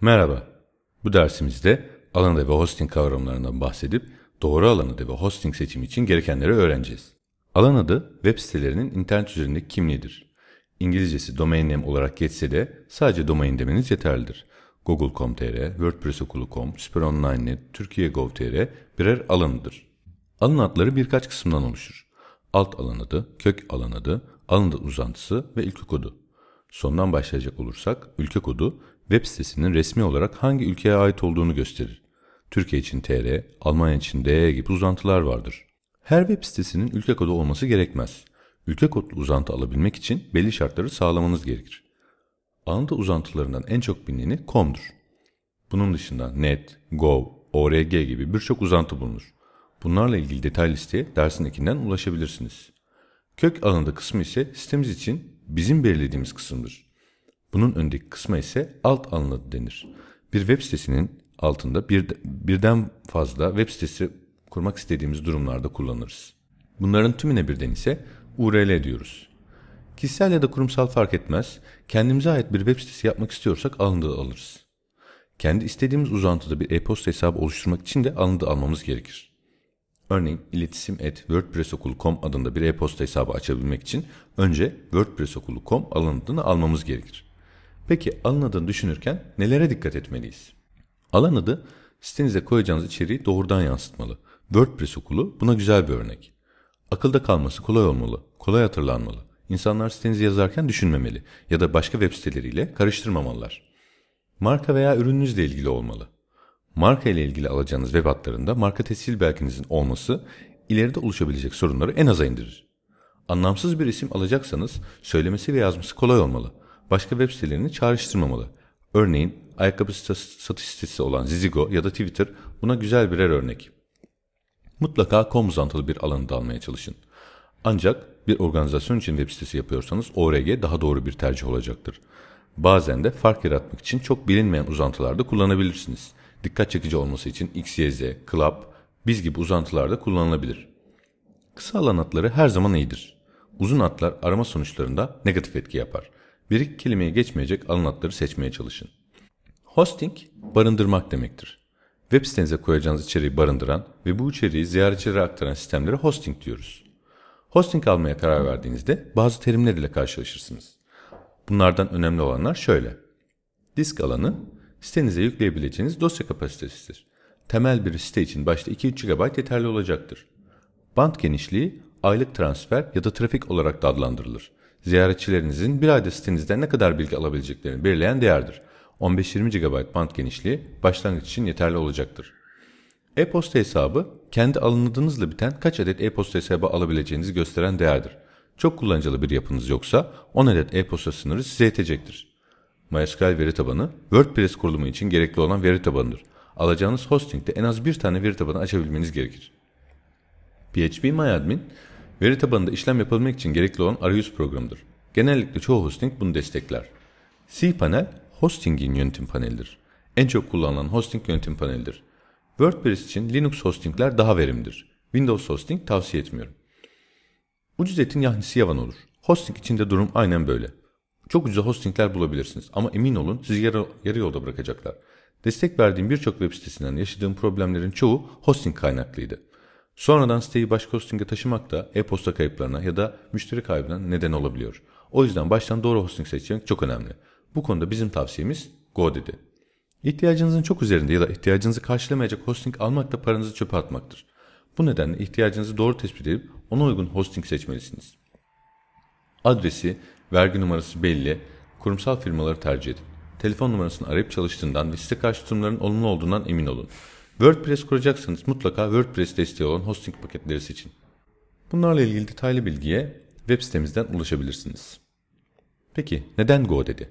Merhaba. Bu dersimizde alan adı ve hosting kavramlarından bahsedip doğru alan adı ve hosting seçimi için gerekenleri öğreneceğiz. Alan adı web sitelerinin internet üzerindeki kimliğidir. İngilizcesi domain name olarak geçse de sadece domain demeniz yeterlidir. Google.com.tr, WordPressOkulu.com, SuperOnline.net, Türkiye.gov.tr birer alanıdır. Alan adları birkaç kısımdan oluşur. Alt alan adı, kök alan adı, alan adı uzantısı ve ülke kodu. Sondan başlayacak olursak ülke kodu web sitesinin resmi olarak hangi ülkeye ait olduğunu gösterir. Türkiye için TR, Almanya için DE gibi uzantılar vardır. Her web sitesinin ülke kodu olması gerekmez. Ülke kodlu uzantı alabilmek için belli şartları sağlamanız gerekir. Anadolu uzantılarından en çok bilineni .com'dur. Bunun dışında .net, .gov, .org gibi birçok uzantı bulunur. Bunlarla ilgili detay listeye dersin ekinden ulaşabilirsiniz. Kök alanında kısmı ise sitemiz için bizim belirlediğimiz kısımdır. Bunun öndeki kısma ise alt anladı denir. Bir web sitesinin altında bir, birden fazla web sitesi kurmak istediğimiz durumlarda kullanırız. Bunların tümüne birden ise URL diyoruz. Kişisel ya da kurumsal fark etmez, kendimize ait bir web sitesi yapmak istiyorsak alındığı alırız. Kendi istediğimiz uzantıda bir e-posta hesabı oluşturmak için de alındığı almamız gerekir. Örneğin iletişim et wordpressokulu.com adında bir e-posta hesabı açabilmek için önce wordpressokulu.com alındığını almamız gerekir. Peki alan adını düşünürken nelere dikkat etmeliyiz? Alan adı sitenize koyacağınız içeriği doğrudan yansıtmalı. WordPress okulu buna güzel bir örnek. Akılda kalması kolay olmalı, kolay hatırlanmalı. İnsanlar sitenizi yazarken düşünmemeli ya da başka web siteleriyle karıştırmamalılar. Marka veya ürününüzle ilgili olmalı. Marka ile ilgili alacağınız web hatlarında marka tescil belgenizin olması ileride oluşabilecek sorunları en aza indirir. Anlamsız bir isim alacaksanız söylemesi ve yazması kolay olmalı başka web sitelerini çağrıştırmamalı. Örneğin ayakkabı satış sitesi olan Zizigo ya da Twitter buna güzel birer örnek. Mutlaka kom uzantılı bir alanı da almaya çalışın. Ancak bir organizasyon için web sitesi yapıyorsanız ORG daha doğru bir tercih olacaktır. Bazen de fark yaratmak için çok bilinmeyen uzantılarda kullanabilirsiniz. Dikkat çekici olması için XYZ, Club, biz gibi uzantılarda kullanılabilir. Kısa alan atları her zaman iyidir. Uzun atlar arama sonuçlarında negatif etki yapar. Bir iki kelimeye geçmeyecek anlatları seçmeye çalışın. Hosting, barındırmak demektir. Web sitenize koyacağınız içeriği barındıran ve bu içeriği ziyaretçilere aktaran sistemlere hosting diyoruz. Hosting almaya karar verdiğinizde bazı terimler ile karşılaşırsınız. Bunlardan önemli olanlar şöyle. Disk alanı, sitenize yükleyebileceğiniz dosya kapasitesidir. Temel bir site için başta 2-3 GB yeterli olacaktır. Band genişliği, aylık transfer ya da trafik olarak da adlandırılır ziyaretçilerinizin bir ayda sitenizden ne kadar bilgi alabileceklerini belirleyen değerdir. 15-20 GB band genişliği başlangıç için yeterli olacaktır. E-posta hesabı, kendi alınadığınızla biten kaç adet e-posta hesabı alabileceğinizi gösteren değerdir. Çok kullanıcılı bir yapınız yoksa 10 adet e-posta sınırı size yetecektir. MySQL veri tabanı, WordPress kurulumu için gerekli olan veri tabanıdır. Alacağınız hostingde en az bir tane veri tabanı açabilmeniz gerekir. PHP MyAdmin, Veri tabanında işlem yapılmak için gerekli olan arayüz programıdır. Genellikle çoğu hosting bunu destekler. cPanel, hostingin yönetim panelidir. En çok kullanılan hosting yönetim panelidir. WordPress için Linux hostingler daha verimlidir. Windows hosting tavsiye etmiyorum. Ucuz etin yahnisi yavan olur. Hosting içinde durum aynen böyle. Çok ucuz hostingler bulabilirsiniz ama emin olun sizi yarı, yarı yolda bırakacaklar. Destek verdiğim birçok web sitesinden yaşadığım problemlerin çoğu hosting kaynaklıydı. Sonradan siteyi başka hosting'e taşımak da e-posta kayıplarına ya da müşteri kaybına neden olabiliyor. O yüzden baştan doğru hosting seçmek çok önemli. Bu konuda bizim tavsiyemiz GoDaddy. İhtiyacınızın çok üzerinde ya da ihtiyacınızı karşılamayacak hosting almak da paranızı çöpe atmaktır. Bu nedenle ihtiyacınızı doğru tespit edip ona uygun hosting seçmelisiniz. Adresi, vergi numarası belli, kurumsal firmaları tercih edin. Telefon numarasını arayıp çalıştığından ve size karşı tutumların olumlu olduğundan emin olun. WordPress kuracaksanız mutlaka WordPress desteği olan hosting paketleri seçin. Bunlarla ilgili detaylı bilgiye web sitemizden ulaşabilirsiniz. Peki neden Go dedi?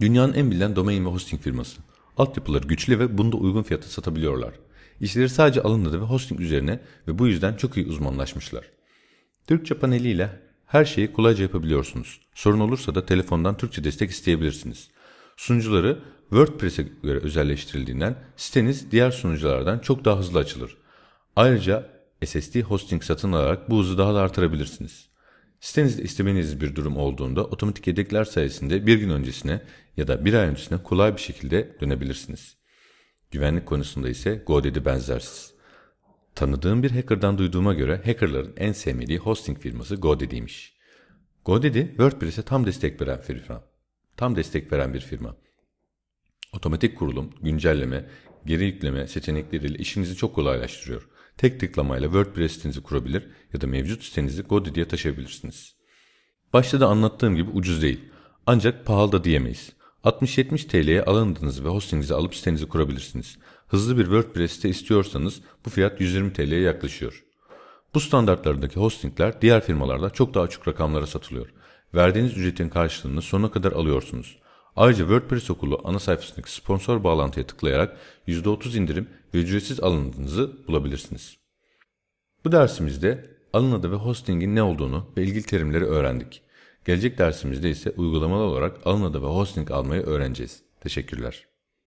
Dünyanın en bilinen domain ve hosting firması. Altyapıları güçlü ve bunda uygun fiyata satabiliyorlar. İşleri sadece alındı ve hosting üzerine ve bu yüzden çok iyi uzmanlaşmışlar. Türkçe paneliyle her şeyi kolayca yapabiliyorsunuz. Sorun olursa da telefondan Türkçe destek isteyebilirsiniz. Sunucuları WordPress'e göre özelleştirildiğinden siteniz diğer sunuculardan çok daha hızlı açılır. Ayrıca SSD hosting satın alarak bu hızı daha da artırabilirsiniz. Sitenizde istemeniz bir durum olduğunda otomatik yedekler sayesinde bir gün öncesine ya da bir ay öncesine kolay bir şekilde dönebilirsiniz. Güvenlik konusunda ise GoDaddy benzersiz. Tanıdığım bir hackerdan duyduğuma göre hackerların en sevmediği hosting firması GoDaddy'ymiş. GoDaddy WordPress'e tam destek veren firma. Tam destek veren bir firma. Otomatik kurulum, güncelleme, geri yükleme seçenekleriyle işinizi çok kolaylaştırıyor. Tek tıklamayla WordPress sitenizi kurabilir ya da mevcut sitenizi Godaddy'ye taşıyabilirsiniz. Başta da anlattığım gibi ucuz değil. Ancak pahalı da diyemeyiz. 60-70 TL'ye alındığınız ve hostinginizi alıp sitenizi kurabilirsiniz. Hızlı bir WordPress site istiyorsanız bu fiyat 120 TL'ye yaklaşıyor. Bu standartlardaki hostingler diğer firmalarda çok daha açık rakamlara satılıyor. Verdiğiniz ücretin karşılığını sonuna kadar alıyorsunuz. Ayrıca WordPress okulu ana sayfasındaki sponsor bağlantıya tıklayarak %30 indirim ve ücretsiz alınınızı bulabilirsiniz. Bu dersimizde alın adı ve hostingin ne olduğunu ve ilgili terimleri öğrendik. Gelecek dersimizde ise uygulamalı olarak alın adı ve hosting almayı öğreneceğiz. Teşekkürler.